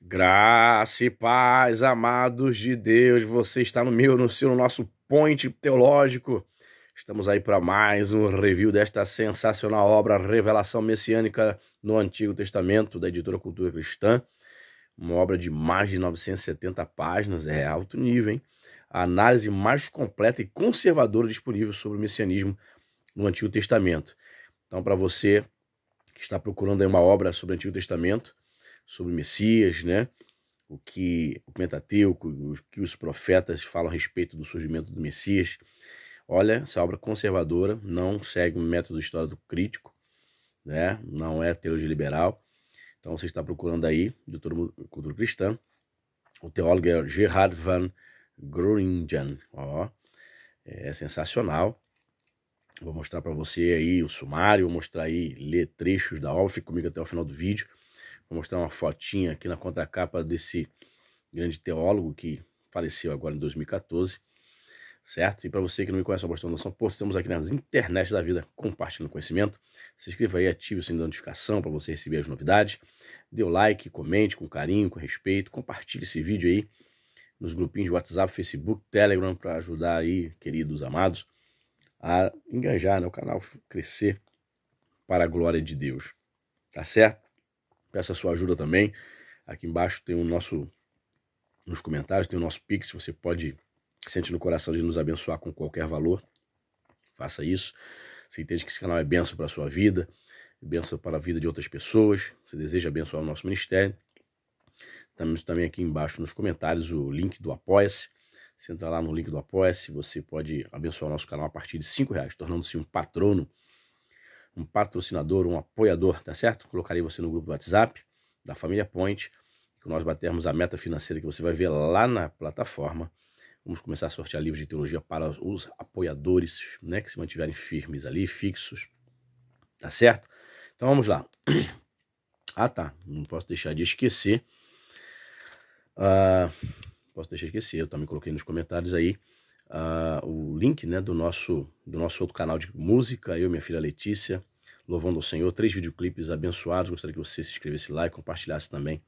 Graça e paz, amados de Deus, você está no meu, no seu, no nosso Point teológico. Estamos aí para mais um review desta sensacional obra Revelação Messiânica no Antigo Testamento, da editora Cultura Cristã. Uma obra de mais de 970 páginas, é alto nível, hein? A análise mais completa e conservadora disponível sobre o messianismo no Antigo Testamento. Então, para você que está procurando aí uma obra sobre o Antigo Testamento, sobre o Messias, né? O que o Pentateuco, o que os profetas falam a respeito do surgimento do Messias. Olha, essa obra conservadora não segue o método histórico crítico, né? Não é teologia liberal. Então você está procurando aí, doutor Cultura Cristã, o teólogo é Gerhard van Groningen, ó, é sensacional. Vou mostrar para você aí o sumário, vou mostrar aí, ler trechos da obra, fica comigo até o final do vídeo. Vou mostrar uma fotinha aqui na contracapa desse grande teólogo que faleceu agora em 2014, certo? E para você que não me conhece, eu Boston noção, Posto, estamos aqui nas internet da vida compartilhando conhecimento. Se inscreva aí, ative o sininho da notificação para você receber as novidades. Dê o like, comente com carinho, com respeito, compartilhe esse vídeo aí nos grupinhos de WhatsApp, Facebook, Telegram para ajudar aí, queridos amados, a engajar, né, o canal crescer para a glória de Deus. Tá certo? Peço a sua ajuda também. Aqui embaixo tem o nosso. Nos comentários tem o nosso Pix. Você pode sentir no coração de nos abençoar com qualquer valor. Faça isso. Você entende que esse canal é benção para a sua vida, é benção para a vida de outras pessoas. Você deseja abençoar o nosso ministério. Temos também aqui embaixo nos comentários o link do Apoia-se. Você entra lá no link do Apoia-se, você pode abençoar o nosso canal a partir de R$ reais, tornando-se um patrono um patrocinador, um apoiador, tá certo? Colocarei você no grupo do WhatsApp da família Point, que nós batermos a meta financeira que você vai ver lá na plataforma. Vamos começar a sortear livros de teologia para os apoiadores, né, que se mantiverem firmes ali, fixos. Tá certo? Então vamos lá. Ah, tá. Não posso deixar de esquecer. Ah, posso deixar de esquecer. Eu também coloquei nos comentários aí uh, o link né, do, nosso, do nosso outro canal de música, eu e minha filha Letícia, louvando ao Senhor, três videoclipes abençoados. Gostaria que você se inscrevesse lá e compartilhasse também.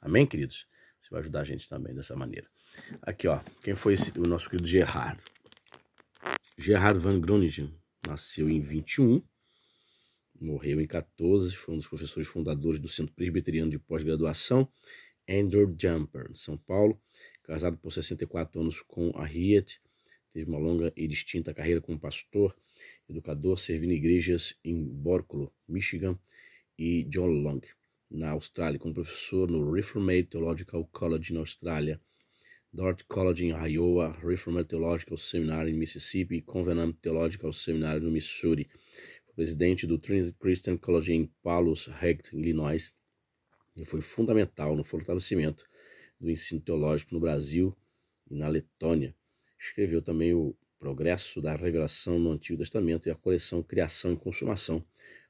Amém, queridos? Você vai ajudar a gente também dessa maneira. Aqui, ó, quem foi esse, o nosso querido Gerhard? Gerhard van Groningen nasceu em 21, morreu em 14, foi um dos professores fundadores do Centro Presbiteriano de Pós-Graduação Andrew Jumper, em São Paulo, casado por 64 anos com a Riet Teve uma longa e distinta carreira como pastor, educador, servindo igrejas em Borculo, Michigan e John Long, na Austrália, como professor no Reformed Theological College na Austrália, Dort College em Iowa, Reformed Theological Seminary em Mississippi e Covenant Theological Seminary no Missouri. Foi presidente do Trinity Christian College em Palos Heights, Illinois, e foi fundamental no fortalecimento do ensino teológico no Brasil e na Letônia. Escreveu também o Progresso da Revelação no Antigo Testamento e a coleção Criação e Consumação,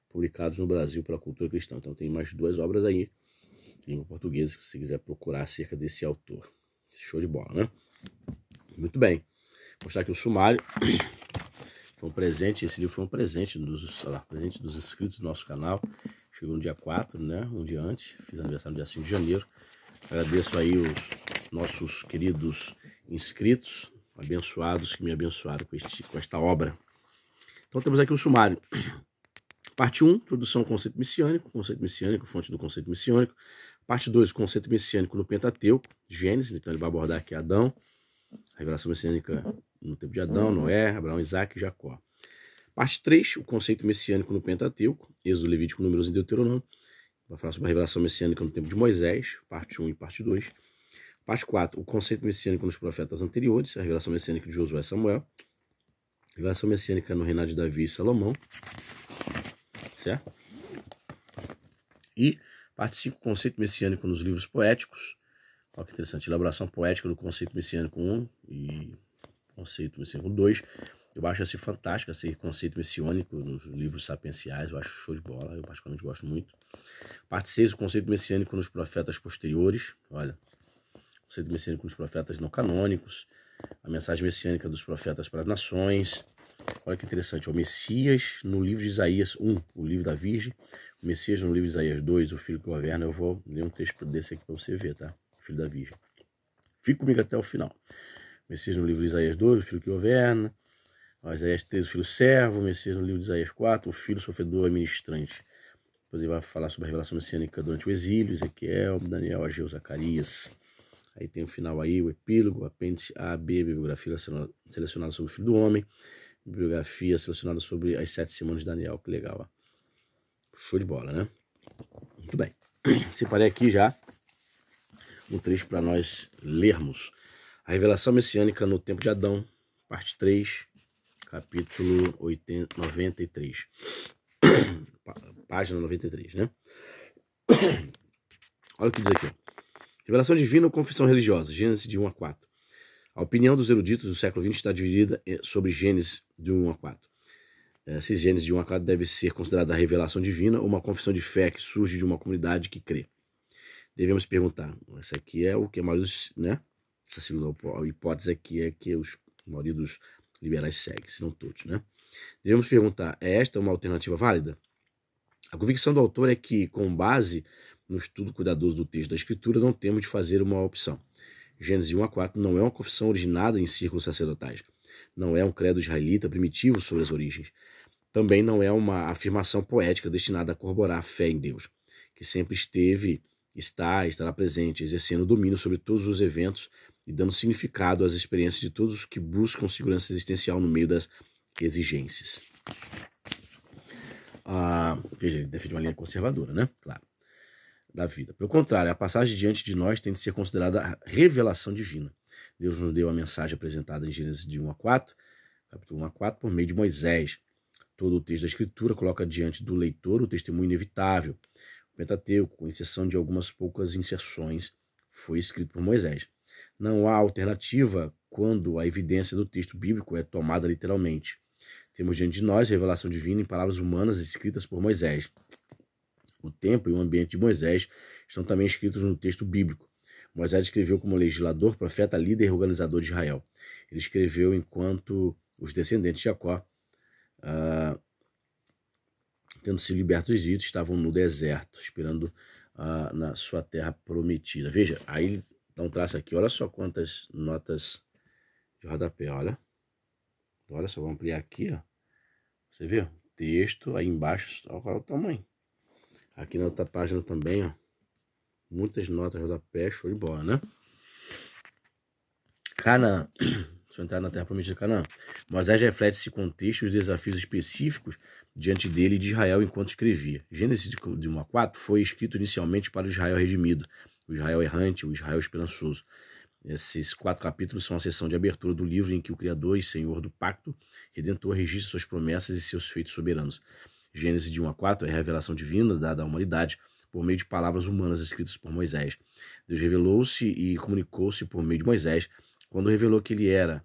publicados no Brasil pela Cultura Cristã. Então tem mais duas obras aí, em língua portuguesa, se quiser procurar acerca desse autor. Show de bola, né? Muito bem. Vou mostrar aqui o sumário. Foi um presente, esse livro foi um presente dos, lá, presente dos inscritos do nosso canal. Chegou no dia 4, né? Um dia antes. Fiz aniversário no dia 5 de janeiro. Agradeço aí os nossos queridos inscritos, abençoados que me abençoaram com, este, com esta obra. Então temos aqui o um sumário. Parte 1, introdução ao conceito messiânico, conceito messiânico, fonte do conceito messiânico. Parte 2, o conceito messiânico no Pentateuco, Gênesis, então ele vai abordar aqui Adão, a revelação messiânica no tempo de Adão, Noé, Abraão, Isaac e Jacó. Parte 3, o conceito messiânico no Pentateuco, Êxodo Levítico, Números e Deuteronômio. Vai falar sobre a revelação messiânica no tempo de Moisés, parte 1 e parte 2. Parte 4. O conceito messiânico nos profetas anteriores, a revelação messiânica de Josué e Samuel. A revelação messiânica no reinado de Davi e Salomão. Certo? E parte 5. Conceito messiânico nos livros poéticos. Olha que interessante. Elaboração poética do conceito messiânico 1 e conceito messiânico 2. Eu acho assim fantástico esse conceito messiânico nos livros sapienciais, eu acho show de bola, eu particularmente gosto muito. Parte 6, o conceito messiânico nos profetas posteriores. Olha, o conceito messiânico dos profetas não canônicos, a mensagem messiânica dos profetas para as nações. Olha que interessante, o Messias no livro de Isaías 1, o livro da Virgem, o Messias no livro de Isaías 2, o filho que governa, eu vou ler um texto desse aqui para você ver, tá? O filho da Virgem. Fique comigo até o final. O Messias no livro de Isaías 2, o filho que governa, o Isaías 3, o filho servo, o Messias no livro de Isaías 4, o filho sofredor ministrante. Depois ele vai falar sobre a revelação messiânica durante o exílio, Ezequiel, Daniel, Ageu, Zacarias. Aí tem o final aí, o epílogo, apêndice A, B, bibliografia selecionada sobre o Filho do Homem, bibliografia selecionada sobre as sete semanas de Daniel, que legal, ó. Show de bola, né? Muito bem. Separei aqui já um trecho para nós lermos. A revelação messiânica no tempo de Adão, parte 3, capítulo 80, 93. Página 93, né? Olha o que diz aqui. Revelação divina ou confissão religiosa? Gênesis de 1 a 4. A opinião dos eruditos do século XX está dividida eh, sobre Gênesis de 1 a 4. Esses eh, Gênesis de 1 a 4 deve ser considerada a revelação divina ou uma confissão de fé que surge de uma comunidade que crê. Devemos perguntar, essa aqui é o que a maioria dos, né? Essa segunda hipótese aqui é que os maridos maioria dos liberais segue, se não todos, né? Devemos perguntar, é esta uma alternativa válida? A convicção do autor é que, com base no estudo cuidadoso do texto da Escritura, não temos de fazer uma opção. Gênesis 1 a 4 não é uma confissão originada em círculos sacerdotais. Não é um credo israelita primitivo sobre as origens. Também não é uma afirmação poética destinada a corroborar a fé em Deus, que sempre esteve, está, estará presente, exercendo domínio sobre todos os eventos e dando significado às experiências de todos os que buscam segurança existencial no meio das exigências. Ah, veja, ele defende uma linha conservadora, né? Claro da vida. Pelo contrário, a passagem diante de nós tem de ser considerada revelação divina. Deus nos deu a mensagem apresentada em Gênesis de 1 a 4, capítulo 1 a 4, por meio de Moisés. Todo o texto da Escritura coloca diante do leitor o testemunho inevitável. O Pentateuco, com exceção de algumas poucas inserções, foi escrito por Moisés. Não há alternativa quando a evidência do texto bíblico é tomada literalmente. Temos diante de nós revelação divina em palavras humanas escritas por Moisés o tempo e o ambiente de Moisés estão também escritos no texto bíblico. Moisés escreveu como legislador, profeta, líder e organizador de Israel. Ele escreveu enquanto os descendentes de Jacó, ah, tendo sido libertos do Egito, estavam no deserto, esperando ah, na sua terra prometida. Veja, aí dá um traço aqui, olha só quantas notas de rodapé, olha. Olha só, vou ampliar aqui, ó. Você vê? Texto, aí embaixo, olha qual é o tamanho. Aqui na outra página também, ó. Muitas notas pé, show de bola, né? Canaã. Deixa eu entrar na terra prometida de Canaã. Moisés reflete esse contexto e os desafios específicos diante dele e de Israel enquanto escrevia. Gênesis de 1 a 4 foi escrito inicialmente para o Israel redimido, o Israel errante, o Israel esperançoso. Esses quatro capítulos são a sessão de abertura do livro em que o Criador e Senhor do Pacto Redentor registra suas promessas e seus feitos soberanos. Gênesis de 1 a 4 é a revelação divina dada à humanidade por meio de palavras humanas escritas por Moisés. Deus revelou-se e comunicou-se por meio de Moisés quando revelou que ele era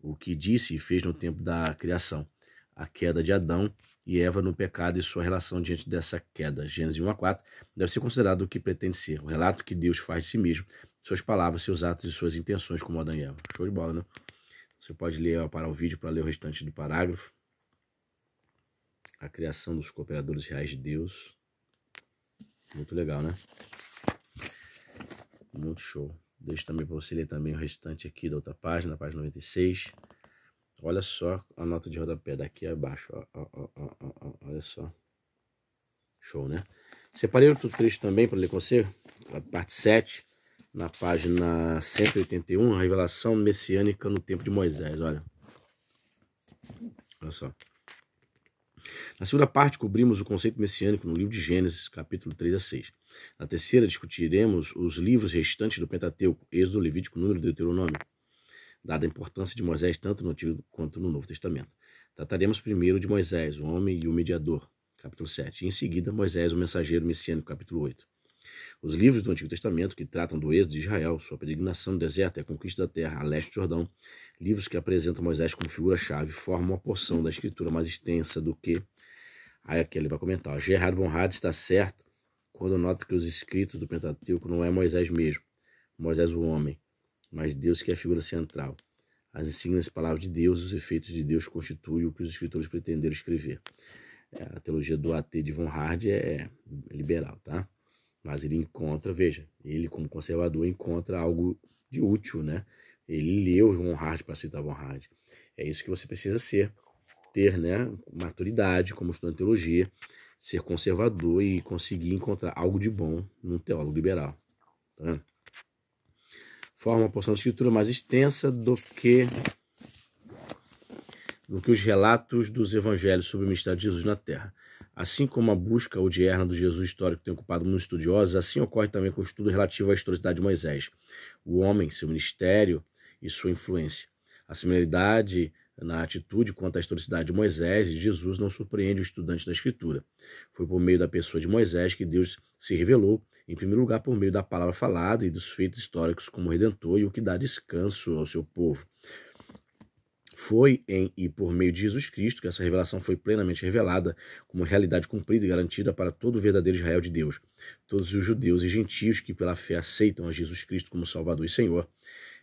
o que disse e fez no tempo da criação. A queda de Adão e Eva no pecado e sua relação diante dessa queda. Gênesis 1 a 4 deve ser considerado o que pretende ser, o relato que Deus faz de si mesmo, suas palavras, seus atos e suas intenções como Adão e Eva. Show de bola, né? Você pode ler, parar o vídeo para ler o restante do parágrafo a criação dos cooperadores reais de Deus. Muito legal, né? Muito show. Deixo também para você ler também o restante aqui da outra página, página 96. Olha só a nota de rodapé daqui abaixo. Ó, ó, ó, olha só. Show, né? Separei outro trecho também para ler com você, a parte 7, na página 181, a revelação messiânica no tempo de Moisés. Olha. Olha só. Na segunda parte, cobrimos o conceito messiânico no livro de Gênesis, capítulo 3 a 6. Na terceira, discutiremos os livros restantes do Pentateuco, Êxodo, Levítico, Número e Deuteronômio, dada a importância de Moisés tanto no Antigo quanto no Novo Testamento. Trataremos primeiro de Moisés, o homem e o mediador, capítulo 7, e em seguida, Moisés, o mensageiro messiânico, capítulo 8. Os livros do Antigo Testamento que tratam do êxodo de Israel, sua peregrinação no deserto e a conquista da terra a leste do Jordão, livros que apresentam Moisés como figura-chave, formam uma porção da escritura mais extensa do que. Aí aqui ele vai comentar. Gerard von Hard está certo quando nota que os escritos do Pentateuco não é Moisés mesmo, Moisés o homem, mas Deus que é a figura central. As insígnias palavras de Deus os efeitos de Deus constituem o que os escritores pretenderam escrever. É, a teologia do AT de Von Hard é, é liberal, tá? Mas ele encontra, veja, ele como conservador encontra algo de útil, né? Ele leu Von Hardy para citar Von Hardy. É isso que você precisa ser, ter, né, maturidade como estudante de teologia, ser conservador e conseguir encontrar algo de bom num teólogo liberal. Tá vendo? Forma uma porção de escritura mais extensa do que do que os relatos dos evangelhos sobre o ministério de Jesus na Terra. Assim como a busca odierna do Jesus histórico tem ocupado muitos estudiosos, assim ocorre também com o estudo relativo à historicidade de Moisés, o homem, seu ministério e sua influência. A similaridade na atitude quanto à historicidade de Moisés e Jesus não surpreende o estudante da Escritura. Foi por meio da pessoa de Moisés que Deus se revelou, em primeiro lugar por meio da palavra falada e dos feitos históricos como redentor e o que dá descanso ao seu povo. Foi em e por meio de Jesus Cristo que essa revelação foi plenamente revelada como realidade cumprida e garantida para todo o verdadeiro Israel de Deus. Todos os judeus e gentios que pela fé aceitam a Jesus Cristo como Salvador e Senhor.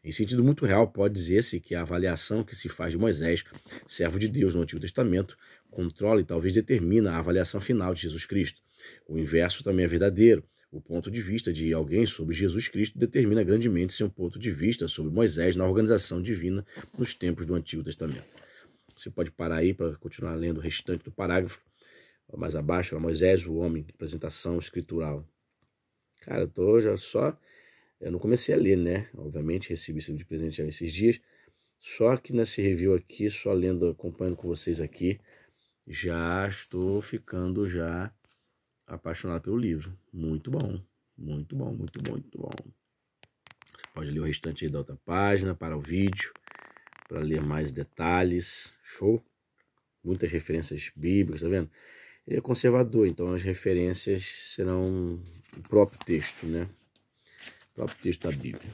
Em sentido muito real, pode dizer-se que a avaliação que se faz de Moisés, servo de Deus no Antigo Testamento, controla e talvez determina a avaliação final de Jesus Cristo. O inverso também é verdadeiro. O ponto de vista de alguém sobre Jesus Cristo determina grandemente seu ponto de vista sobre Moisés na organização divina nos tempos do Antigo Testamento. Você pode parar aí para continuar lendo o restante do parágrafo. Mais abaixo, Moisés, o homem, apresentação escritural. Cara, eu tô já só. Eu não comecei a ler, né? Obviamente, recebi esse presente de presente esses dias. Só que nesse review aqui, só lendo, acompanhando com vocês aqui, já estou ficando já apaixonado pelo livro. Muito bom, muito bom, muito bom, muito bom. Você pode ler o restante aí da outra página para o vídeo, para ler mais detalhes. Show? Muitas referências bíblicas, tá vendo? Ele é conservador, então as referências serão o próprio texto, né? O próprio texto da Bíblia.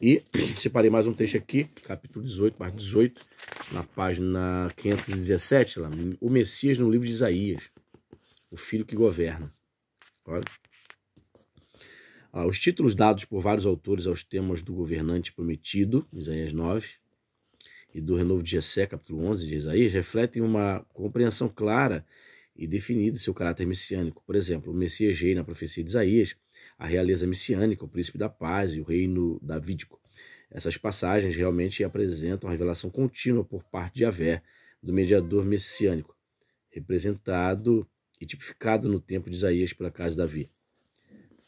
E separei mais um texto aqui, capítulo 18, parte 18, na página 517, lá, o Messias no livro de Isaías o filho que governa. Olha. Ah, os títulos dados por vários autores aos temas do governante prometido, Isaías 9, e do renovo de Jessé, capítulo 11 de Isaías, refletem uma compreensão clara e definida de seu caráter messiânico. Por exemplo, o Messias rei na profecia de Isaías, a realeza messiânica, o príncipe da paz e o reino davídico. Essas passagens realmente apresentam a revelação contínua por parte de Avé, do mediador messiânico, representado e tipificado no tempo de Isaías pela casa de Davi,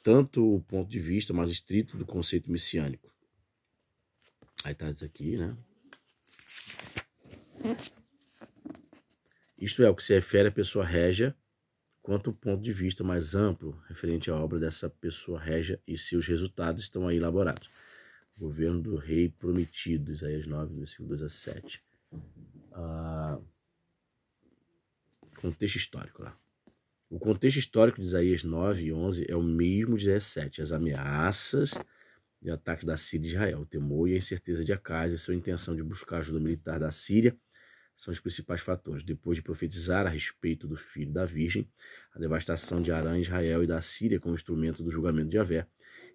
tanto o ponto de vista mais estrito do conceito messiânico. Aí está isso aqui, né? Isto é o que se refere à pessoa régia, quanto o ponto de vista mais amplo referente à obra dessa pessoa régia e seus resultados estão aí elaborados. Governo do Rei Prometido, Isaías 9, versículo 2 a 7. Ah, contexto histórico lá. O contexto histórico de Isaías 9 e 11 é o mesmo de 17, as ameaças e ataques da Síria e Israel, o temor e a incerteza de Acaz e sua intenção de buscar ajuda militar da Síria são os principais fatores. Depois de profetizar a respeito do filho da Virgem, a devastação de Arã, Israel e da Síria como instrumento do julgamento de Javé,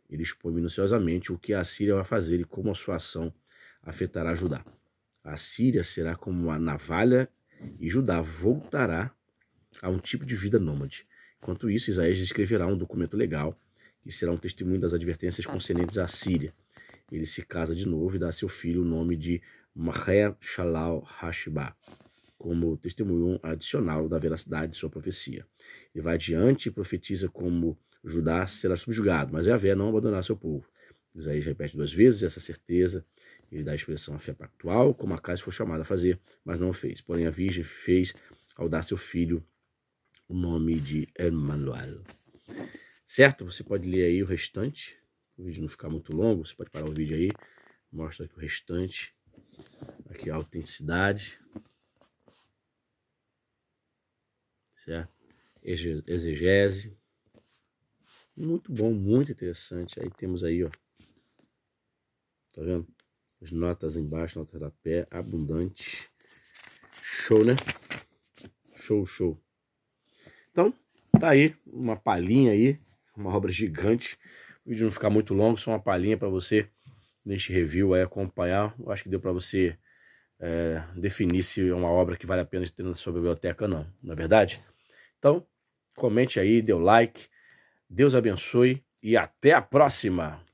ele expõe minuciosamente o que a Síria vai fazer e como a sua ação afetará Judá. A Síria será como a navalha e Judá voltará a um tipo de vida nômade. Enquanto isso, Isaías escreverá um documento legal que será um testemunho das advertências concernentes à Síria. Ele se casa de novo e dá a seu filho o nome de Maher Shalal Hashbah, como testemunho adicional da veracidade de sua profecia. Ele vai adiante e profetiza como Judá será subjugado, mas Yahvé não abandonará seu povo. Isaías repete duas vezes essa certeza, ele dá a expressão à fé pactual, como Acais foi chamado a fazer, mas não fez. Porém, a Virgem fez ao dar seu filho o nome de Emmanuel. Certo? Você pode ler aí o restante. O vídeo não ficar muito longo, você pode parar o vídeo aí. Mostra aqui o restante. Aqui a autenticidade. Certo? Exegese. Muito bom, muito interessante. Aí temos aí, ó. Tá vendo? As notas embaixo, notas da pé, abundante. Show, né? Show, show. Então, tá aí uma palhinha aí, uma obra gigante. O vídeo não ficar muito longo, só uma palhinha para você neste review aí acompanhar. Eu acho que deu para você é, definir se é uma obra que vale a pena ter na sua biblioteca ou não, não é verdade? Então, comente aí, dê o like. Deus abençoe e até a próxima!